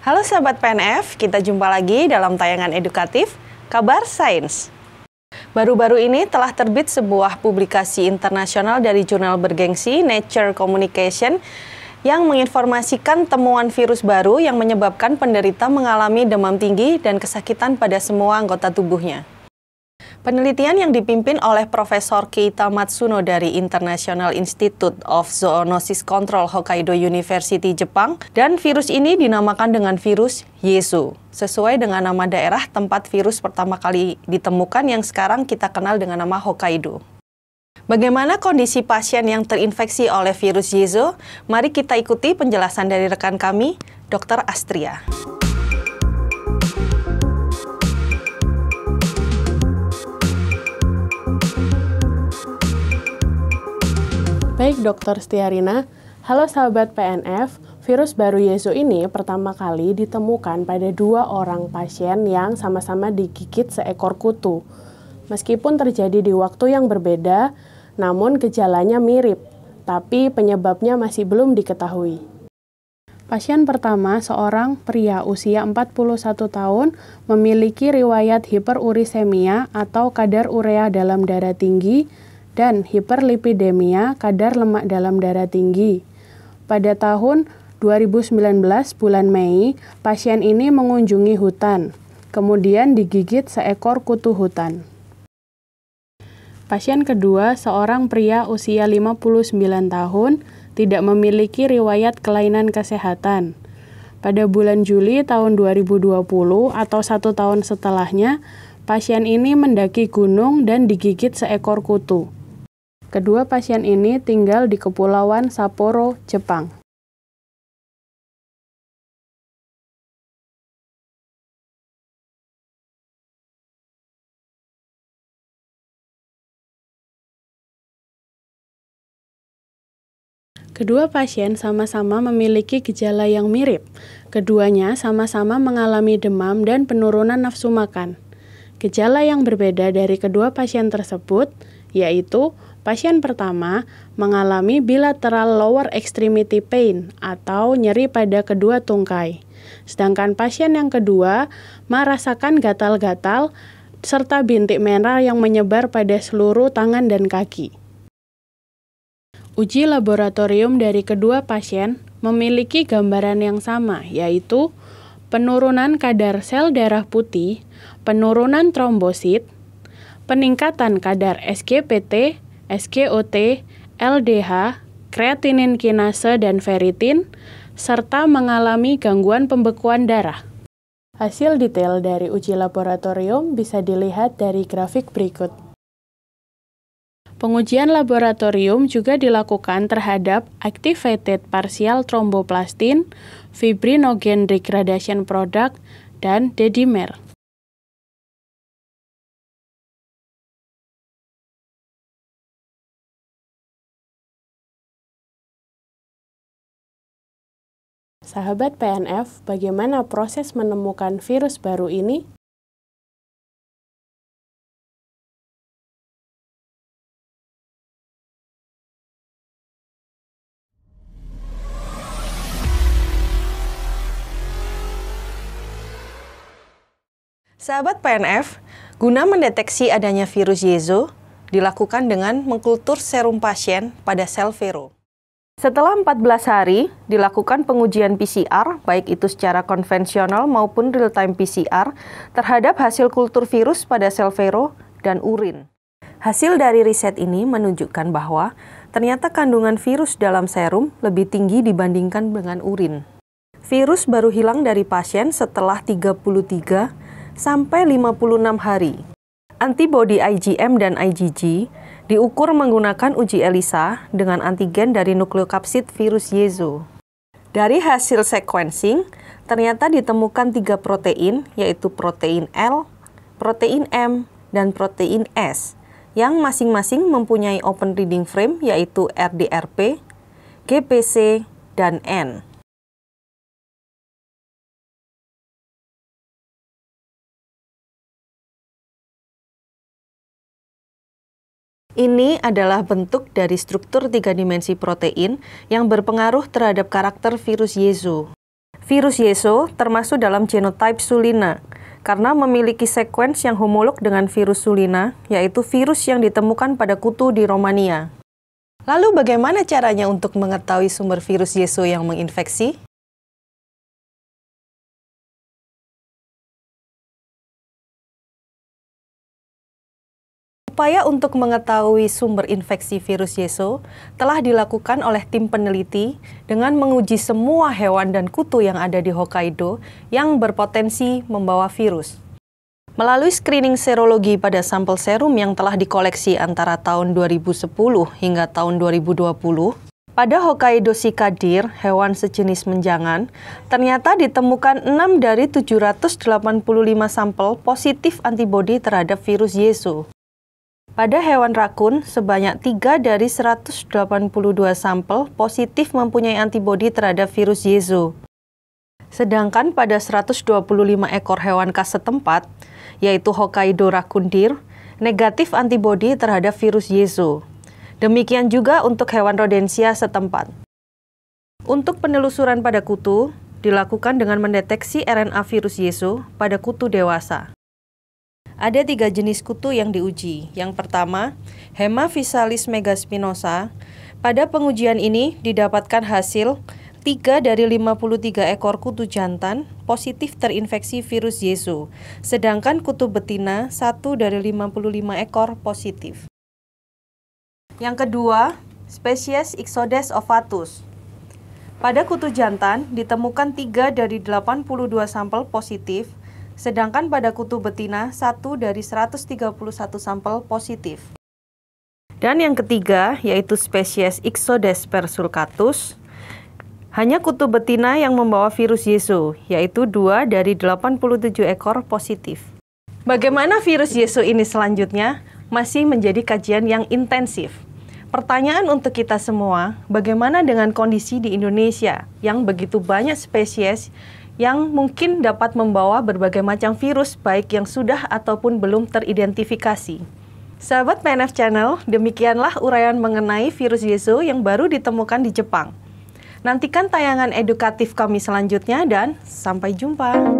Halo sahabat PNF, kita jumpa lagi dalam tayangan edukatif Kabar Sains. Baru-baru ini telah terbit sebuah publikasi internasional dari jurnal bergengsi Nature Communication yang menginformasikan temuan virus baru yang menyebabkan penderita mengalami demam tinggi dan kesakitan pada semua anggota tubuhnya. Penelitian yang dipimpin oleh Profesor Keita Matsuno dari International Institute of Zoonosis Control Hokkaido University Jepang dan virus ini dinamakan dengan virus Yesu, sesuai dengan nama daerah tempat virus pertama kali ditemukan yang sekarang kita kenal dengan nama Hokkaido. Bagaimana kondisi pasien yang terinfeksi oleh virus Yesu? Mari kita ikuti penjelasan dari rekan kami, Dr. Astria. Baik Dokter Stiarina, halo sahabat PNF, virus baru Yesu ini pertama kali ditemukan pada dua orang pasien yang sama-sama digigit seekor kutu. Meskipun terjadi di waktu yang berbeda, namun gejalanya mirip, tapi penyebabnya masih belum diketahui. Pasien pertama, seorang pria usia 41 tahun, memiliki riwayat hiperurisemia atau kadar urea dalam darah tinggi, dan hiperlipidemia kadar lemak dalam darah tinggi. Pada tahun 2019 bulan Mei, pasien ini mengunjungi hutan, kemudian digigit seekor kutu hutan. Pasien kedua, seorang pria usia 59 tahun, tidak memiliki riwayat kelainan kesehatan. Pada bulan Juli tahun 2020 atau satu tahun setelahnya, pasien ini mendaki gunung dan digigit seekor kutu. Kedua pasien ini tinggal di Kepulauan Sapporo, Jepang. Kedua pasien sama-sama memiliki gejala yang mirip. Keduanya sama-sama mengalami demam dan penurunan nafsu makan. Gejala yang berbeda dari kedua pasien tersebut yaitu Pasien pertama mengalami bilateral lower extremity pain atau nyeri pada kedua tungkai. Sedangkan pasien yang kedua merasakan gatal-gatal serta bintik merah yang menyebar pada seluruh tangan dan kaki. Uji laboratorium dari kedua pasien memiliki gambaran yang sama, yaitu penurunan kadar sel darah putih, penurunan trombosit, peningkatan kadar SGPT, SGOT, LDH, kreatinin kinase dan ferritin, serta mengalami gangguan pembekuan darah. Hasil detail dari uji laboratorium bisa dilihat dari grafik berikut. Pengujian laboratorium juga dilakukan terhadap activated partial thromboplastin, fibrinogen degradation product, dan dedimer. Sahabat PNF, bagaimana proses menemukan virus baru ini? Sahabat PNF, guna mendeteksi adanya virus Yezo, dilakukan dengan mengkultur serum pasien pada sel vero. Setelah 14 hari dilakukan pengujian PCR, baik itu secara konvensional maupun real-time PCR, terhadap hasil kultur virus pada sel vero dan urin. Hasil dari riset ini menunjukkan bahwa ternyata kandungan virus dalam serum lebih tinggi dibandingkan dengan urin. Virus baru hilang dari pasien setelah 33 sampai 56 hari. antibody IgM dan IgG diukur menggunakan uji ELISA dengan antigen dari nukleokapsid virus Yezu. Dari hasil sequencing, ternyata ditemukan tiga protein, yaitu protein L, protein M, dan protein S, yang masing-masing mempunyai open reading frame, yaitu RDRP, GPC, dan N. Ini adalah bentuk dari struktur tiga dimensi protein yang berpengaruh terhadap karakter virus Yezu. Virus Yeso termasuk dalam genotype Sulina karena memiliki sekuens yang homolog dengan virus Sulina, yaitu virus yang ditemukan pada kutu di Romania. Lalu bagaimana caranya untuk mengetahui sumber virus Yeso yang menginfeksi? Upaya untuk mengetahui sumber infeksi virus Yeso telah dilakukan oleh tim peneliti dengan menguji semua hewan dan kutu yang ada di Hokkaido yang berpotensi membawa virus. Melalui screening serologi pada sampel serum yang telah dikoleksi antara tahun 2010 hingga tahun 2020, pada Hokkaido sikadir, hewan sejenis menjangan, ternyata ditemukan 6 dari 785 sampel positif antibodi terhadap virus Yesu. Pada hewan rakun, sebanyak 3 dari 182 sampel positif mempunyai antibodi terhadap virus Yezu. Sedangkan pada 125 ekor hewan khas setempat, yaitu Hokkaido rakundir, Deer, negatif antibodi terhadap virus Yezu. Demikian juga untuk hewan rodensia setempat. Untuk penelusuran pada kutu, dilakukan dengan mendeteksi RNA virus Yesu pada kutu dewasa. Ada tiga jenis kutu yang diuji. Yang pertama, Hemaphysalis megaspinosa. Pada pengujian ini didapatkan hasil 3 dari 53 ekor kutu jantan positif terinfeksi virus Yesu, sedangkan kutu betina 1 dari 55 ekor positif. Yang kedua, spesies Ixodes ovatus. Pada kutu jantan ditemukan 3 dari 82 sampel positif Sedangkan pada kutu betina, 1 dari 131 sampel positif. Dan yang ketiga, yaitu spesies Ixodes persulcatus, hanya kutu betina yang membawa virus Yesu, yaitu 2 dari 87 ekor positif. Bagaimana virus Yesu ini selanjutnya? Masih menjadi kajian yang intensif. Pertanyaan untuk kita semua, bagaimana dengan kondisi di Indonesia yang begitu banyak spesies yang mungkin dapat membawa berbagai macam virus baik yang sudah ataupun belum teridentifikasi. Sahabat PNF Channel, demikianlah uraian mengenai virus Yesu yang baru ditemukan di Jepang. Nantikan tayangan edukatif kami selanjutnya dan sampai jumpa.